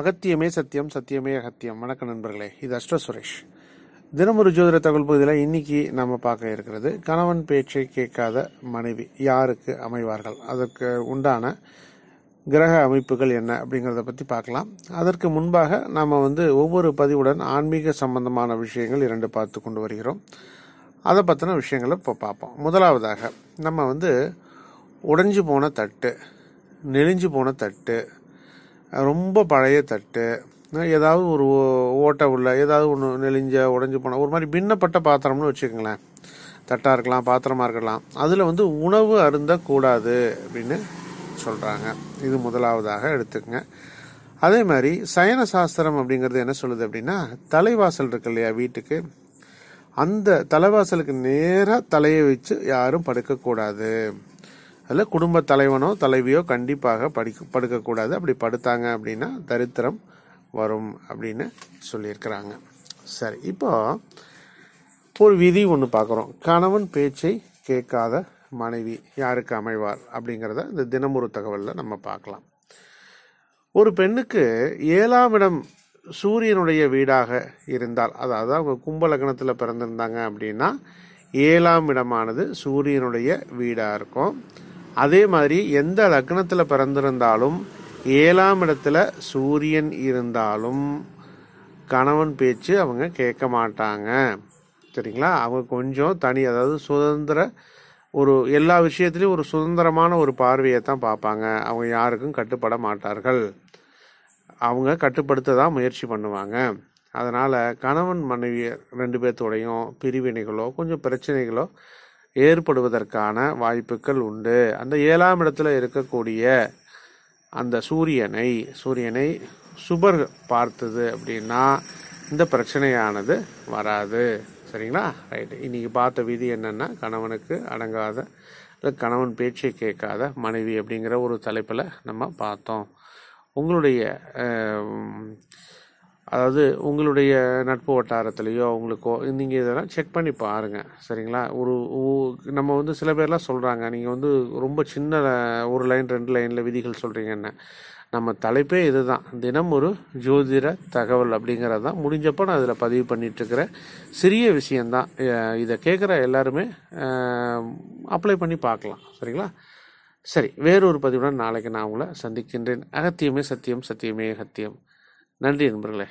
அகத்தியமே சத்தியம் சத்தியமே அகத்தியம் வணக்க நண்பர்களே இது அஷ்ட சுரேஷ் தினமொரு ஜோதிட தகவல் பகுதியில் இன்னைக்கு நம்ம பார்க்க இருக்கிறது கணவன் பேச்சை கேட்காத மனைவி யாருக்கு அமைவார்கள் அதற்கு உண்டான கிரக அமைப்புகள் என்ன அப்படிங்கிறத பற்றி பார்க்கலாம் அதற்கு முன்பாக நாம் வந்து ஒவ்வொரு பதிவுடன் ஆன்மீக சம்பந்தமான விஷயங்கள் இரண்டு பார்த்து கொண்டு வருகிறோம் அதை பற்றின விஷயங்களை இப்போ பார்ப்போம் முதலாவதாக நம்ம வந்து உடைஞ்சு போன தட்டு நெளிஞ்சு போன தட்டு ரொம்ப பழைய தட்டு ஏதாவது ஒரு ஓட்டை உள்ள ஏதாவது ஒன்று நெளிஞ்ச உடஞ்சி போன ஒரு மாதிரி பின்னப்பட்ட பாத்திரம்னு வச்சுக்கோங்களேன் தட்டாக இருக்கலாம் பாத்திரமாக இருக்கலாம் அதில் வந்து உணவு அருந்தக்கூடாது அப்படின்னு சொல்கிறாங்க இது முதலாவதாக எடுத்துக்கங்க அதே மாதிரி சயன சாஸ்திரம் அப்படிங்கிறது என்ன சொல்லுது அப்படின்னா தலைவாசல் இருக்கு இல்லையா வீட்டுக்கு அந்த தலைவாசலுக்கு நேராக தலையை வச்சு யாரும் படுக்கக்கூடாது அதில் குடும்ப தலைவனோ தலைவியோ கண்டிப்பாக படிக்க படுக்கக்கூடாது அப்படி படுத்தாங்க அப்படின்னா தரித்திரம் வரும் அப்படின்னு சொல்லியிருக்கிறாங்க சரி இப்போ ஒரு விதி ஒன்று பார்க்குறோம் கணவன் பேச்சை கேட்காத மனைவி யாருக்கு அமைவார் அப்படிங்கிறத இந்த தினமுறு தகவலில் நம்ம பார்க்கலாம் ஒரு பெண்ணுக்கு ஏழாம் இடம் சூரியனுடைய வீடாக இருந்தால் அதாவது அவங்க கும்ப லக்னத்தில் பிறந்திருந்தாங்க அப்படின்னா ஏழாம் இடமானது சூரியனுடைய வீடாக இருக்கும் அதே மாதிரி எந்த லக்னத்தில் பிறந்திருந்தாலும் ஏழாம் இடத்துல சூரியன் இருந்தாலும் கணவன் பேச்சு அவங்க கேட்க மாட்டாங்க சரிங்களா அவங்க கொஞ்சம் தனி அதாவது சுதந்திர ஒரு எல்லா விஷயத்துலையும் ஒரு சுதந்திரமான ஒரு பார்வையை தான் பார்ப்பாங்க அவங்க யாருக்கும் கட்டுப்பட மாட்டார்கள் அவங்க கட்டுப்படுத்த தான் முயற்சி பண்ணுவாங்க அதனால் கணவன் மனைவி ரெண்டு பேர்த்தோடையும் பிரிவினைகளோ கொஞ்சம் பிரச்சனைகளோ ஏற்படுவதற்கான வாய்ப்புகள் உண்டு அந்த ஏழாம் இடத்துல இருக்கக்கூடிய அந்த சூரியனை சூரியனை சுபர் பார்த்தது அப்படின்னா இந்த பிரச்சனையானது வராது சரிங்களா ரைட்டு இன்றைக்கி பார்த்த விதி என்னென்னா கணவனுக்கு அடங்காத கணவன் பேச்சை கேட்காத மனைவி அப்படிங்கிற ஒரு தலைப்பில் நம்ம பார்த்தோம் உங்களுடைய அதாவது உங்களுடைய நட்பு வட்டாரத்துலேயோ உங்களுக்கோ நீங்கள் இதெல்லாம் செக் பண்ணி பாருங்கள் சரிங்களா ஒரு நம்ம வந்து சில பேர்லாம் சொல்கிறாங்க நீங்கள் வந்து ரொம்ப சின்ன ஒரு லைன் ரெண்டு லைனில் விதிகள் சொல்கிறீங்கன்னு நம்ம தலைப்பே இது தான் தினம் ஒரு ஜோதிட தகவல் அப்படிங்கிறது தான் முடிஞ்சப்போ நான் அதில் பதிவு பண்ணிகிட்ருக்கிறேன் சிறிய விஷயந்தான் இதை கேட்குற எல்லாருமே அப்ளை பண்ணி பார்க்கலாம் சரிங்களா சரி வேறொரு பதிவுடன் நாளைக்கு நான் உங்களை சந்திக்கின்றேன் அகத்தியமே சத்தியம் சத்தியமே அகத்தியம் நன்றி நண்பர்களே